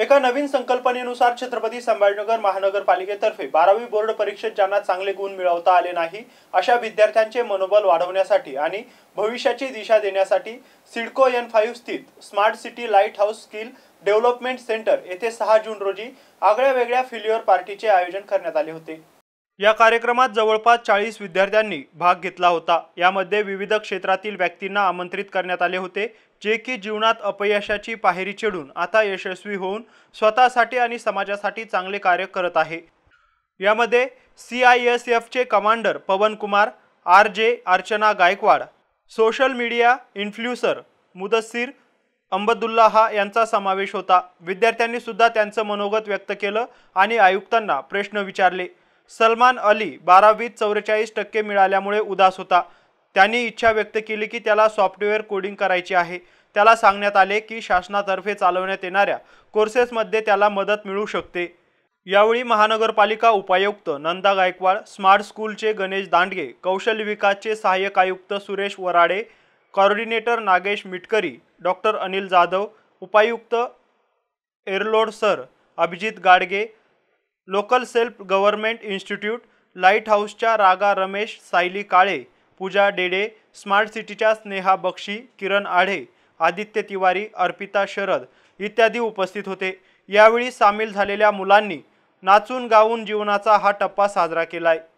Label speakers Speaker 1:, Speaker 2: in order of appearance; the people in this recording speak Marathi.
Speaker 1: एका नवीन संकल्पनेनुसार छत्रपती संभाजीनगर महानगरपालिकेतर्फे बारावी बोर्ड परीक्षेत ज्यांना चांगले गुण मिळवता आले नाही अशा विद्यार्थ्यांचे मनोबल वाढवण्यासाठी आणि भविष्याची दिशा देण्यासाठी सिडको एन फाईव्ह स्थित smart city light house skill development centre येथे सहा जून रोजी आगळ्या वेगळ्या फिल्युअर पार्टीचे आयोजन करण्यात आले होते या कार्यक्रमात जवळपास चाळीस विद्यार्थ्यांनी भाग घेतला होता यामध्ये विविध क्षेत्रातील व्यक्तींना आमंत्रित करण्यात आले होते जे की जीवनात अपयशाची पाहेरी चढून आता यशस्वी होऊन स्वतःसाठी आणि समाजासाठी चांगले कार्य करत आहे यामध्ये सी आय एस एफचे commander Pawan Kumar R J Archana Gaikwad social media influencer Mudassir Abdullah यांचा समावेश होता विद्यार्थ्यांनी सुद्धा त्यांचं मनोगत व्यक्त केलं आणि आयुक्तांना प्रश्न विचारले सलमान अली बारावीत चौवेचाळीस टक्के मिळाल्यामुळे उदास होता त्यांनी इच्छा व्यक्त केली की त्याला सॉफ्टवेअर कोडिंग करायची आहे त्याला सांगण्यात आले की शासनातर्फे चालवण्यात येणाऱ्या कोर्सेसमध्ये त्याला मदत मिळू शकते यावेळी महानगरपालिका उपायुक्त नंदा गायकवाड स्मार्ट स्कूलचे गणेश दांडगे कौशल्य विकासचे सहाय्यक आयुक्त सुरेश वराडे कॉर्डिनेटर नागेश मिटकरी डॉक्टर अनिल जाधव उपायुक्त Erlod sir Abhijit Gadge local self government institute light हाऊसच्या रागा रमेश सायली काळे पूजा डेडे स्मार्ट सिटीच्या स्नेहा बक्षी किरण आढे आदित्य तिवारी अर्पिता शरद इत्यादी उपस्थित होते यावेळी सामील झालेल्या मुलांनी नाचून गाऊन जीवनाचा हा टप्पा साजरा केलाय